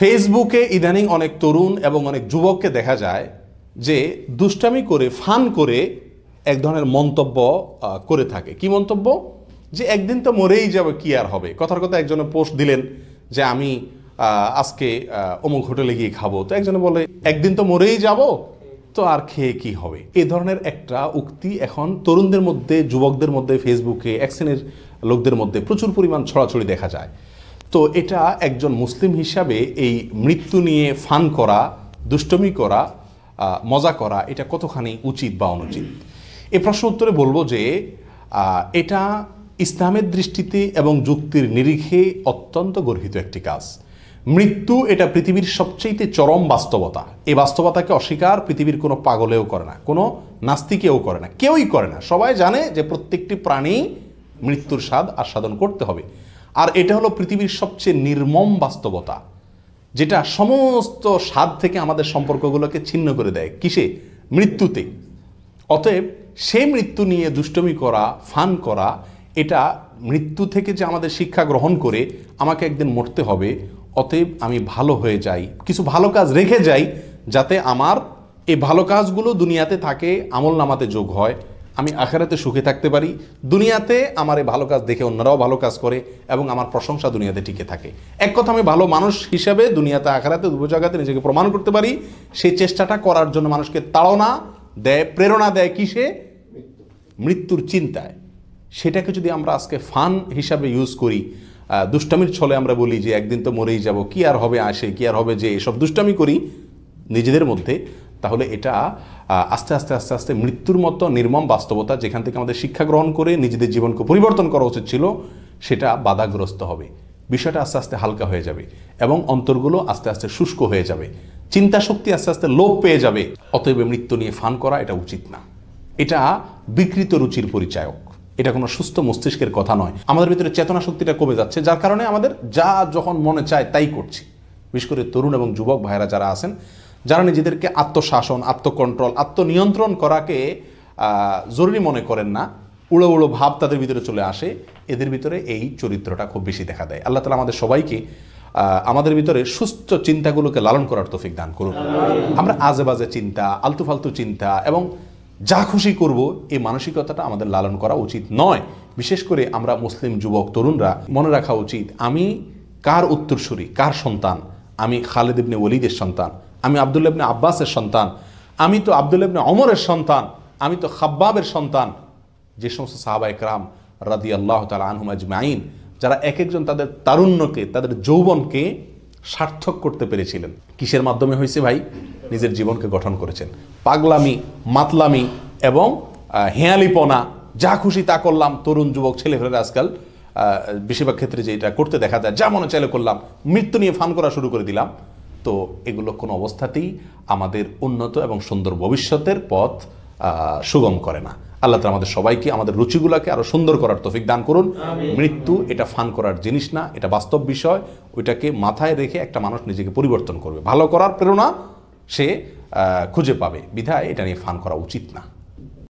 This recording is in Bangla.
ফেসবুকে ইদানিং অনেক তরুণ এবং অনেক যুবককে দেখা যায় যে দুষ্টামি করে ফান করে এক ধরনের মন্তব্য করে থাকে কি মন্তব্য যে একদিন তো মরেই যাবে কি আর হবে কথার কথা একজনে পোস্ট দিলেন যে আমি আজকে অমুক হোটেলে গিয়ে খাবো তো একজনে বলে একদিন তো মরেই যাব তো আর খেয়ে কি হবে এ ধরনের একটা উক্তি এখন তরুণদের মধ্যে যুবকদের মধ্যে ফেসবুকে এক শ্রেণীর লোকদের মধ্যে প্রচুর পরিমাণ ছড়াছড়ি দেখা যায় তো এটা একজন মুসলিম হিসাবে এই মৃত্যু নিয়ে ফান করা দুষ্টমি করা মজা করা এটা কতখানি উচিত বা অনুচিত এ প্রশ্ন উত্তরে বলবো যে এটা ইসলামের দৃষ্টিতে এবং যুক্তির নিরিখে অত্যন্ত গর্হিত একটি কাজ মৃত্যু এটা পৃথিবীর সবচেয়ে চরম বাস্তবতা এই বাস্তবতাকে অস্বীকার পৃথিবীর কোনো পাগলেও করে না কোনো নাস্তিকেও করে না কেউই করে না সবাই জানে যে প্রত্যেকটি প্রাণী মৃত্যুর স্বাদ আস্বাদন করতে হবে আর এটা হলো পৃথিবীর সবচেয়ে নির্মম বাস্তবতা যেটা সমস্ত স্বাদ থেকে আমাদের সম্পর্কগুলোকে ছিন্ন করে দেয় কিসে মৃত্যুতে অতএব সে মৃত্যু নিয়ে দুষ্টমি করা ফান করা এটা মৃত্যু থেকে যে আমাদের শিক্ষা গ্রহণ করে আমাকে একদিন মরতে হবে অতএব আমি ভালো হয়ে যাই কিছু ভালো কাজ রেখে যাই যাতে আমার এই ভালো কাজগুলো দুনিয়াতে থাকে আমল নামাতে যোগ হয় আমি আখেরাতে সুখে থাকতে পারি দুনিয়াতে আমার এই ভালো কাজ দেখে অন্যরাও ভালো কাজ করে এবং আমার প্রশংসা দুনিয়াতে টিকে থাকে এক কথা আমি ভালো মানুষ হিসাবে দুনিয়াতে আখেরাতে দুবো জায়গাতে নিজেকে প্রমাণ করতে পারি সেই চেষ্টাটা করার জন্য মানুষকে তাড়না দেয় প্রেরণা দেয় কিসে মৃত্যুর চিন্তায় সেটাকে যদি আমরা আজকে ফান হিসাবে ইউজ করি দুষ্টামির ছলে আমরা বলি যে একদিন তো মরেই যাব কি আর হবে আসে কি আর হবে যে এসব দুষ্টামি করি নিজেদের মধ্যে তাহলে এটা আস্তে আস্তে আস্তে আস্তে মৃত্যুর মতো নির্মম বাস্তবতা যেখান থেকে আমাদের শিক্ষা গ্রহণ করে নিজেদের জীবনকে পরিবর্তন করা উচিত ছিল সেটা বাধাগ্রস্ত হবে বিষয়টা আস্তে আস্তে হালকা হয়ে যাবে এবং অন্তরগুলো আস্তে আস্তে শুষ্ক হয়ে যাবে চিন্তা শক্তি আস্তে আস্তে লোপ পেয়ে যাবে অতএব মৃত্যু নিয়ে ফান করা এটা উচিত না এটা বিকৃত রুচির পরিচায়ক এটা কোনো সুস্থ মস্তিষ্কের কথা নয় আমাদের ভিতরে চেতনা শক্তিটা কমে যাচ্ছে যার কারণে আমাদের যা যখন মনে চায় তাই করছি বিশেষ করে তরুণ এবং যুবক ভাইরা যারা আছেন যারা নিজেদেরকে আত্মশাসন আত্মকন্ট্রোল আত্মনিয়ন্ত্রণ করাকে জরুরি মনে করেন না উড়ো উড়ো ভাব তাদের ভিতরে চলে আসে এদের ভিতরে এই চরিত্রটা খুব বেশি দেখা দেয় আল্লাহ তালা আমাদের সবাইকে আমাদের ভিতরে সুস্থ চিন্তাগুলোকে লালন করার তৌফিক দান করুন আমরা আজে বাজে চিন্তা আলতু ফালতু চিন্তা এবং যা খুশি করব এই মানসিকতাটা আমাদের লালন করা উচিত নয় বিশেষ করে আমরা মুসলিম যুবক তরুণরা মনে রাখা উচিত আমি কার উত্তরসূরি কার সন্তান আমি খালেদ ইবনে ওলিদের সন্তান আমি আবদুল্লা ইবনে আব্বাসের সন্তান আমি তো আবদুল্লা ইবনে অমরের সন্তান আমি তো খাব্বাবের সন্তান যে সমস্ত সাহাবা একরাম রাদি আল্লাহ তাল আনহুম আজমাইন যারা এক একজন তাদের তারুণ্যকে তাদের যৌবনকে সার্থক করতে পেরেছিলেন কিসের মাধ্যমে হয়েছে ভাই নিজের জীবনকে গঠন করেছেন পাগলামি মাতলামি এবং হেয়ালিপনা যা খুশি তা করলাম তরুণ যুবক ছেলেমেয়েরা আজকাল বেশিরভাগ ক্ষেত্রে যে এটা করতে দেখা যায় যা মনে চাইলে করলাম মৃত্যু নিয়ে ফান করা শুরু করে দিলাম তো এগুলো কোনো অবস্থাতেই আমাদের উন্নত এবং সুন্দর ভবিষ্যতের পথ সুগম করে না আল্লাহ তালা আমাদের সবাইকে আমাদের রুচিগুলোকে আরও সুন্দর করার তফিক দান করুন মৃত্যু এটা ফান করার জিনিস না এটা বাস্তব বিষয় ওইটাকে মাথায় রেখে একটা মানুষ নিজেকে পরিবর্তন করবে ভালো করার প্রেরণা সে খুঁজে পাবে বিধায় এটা নিয়ে ফান করা উচিত না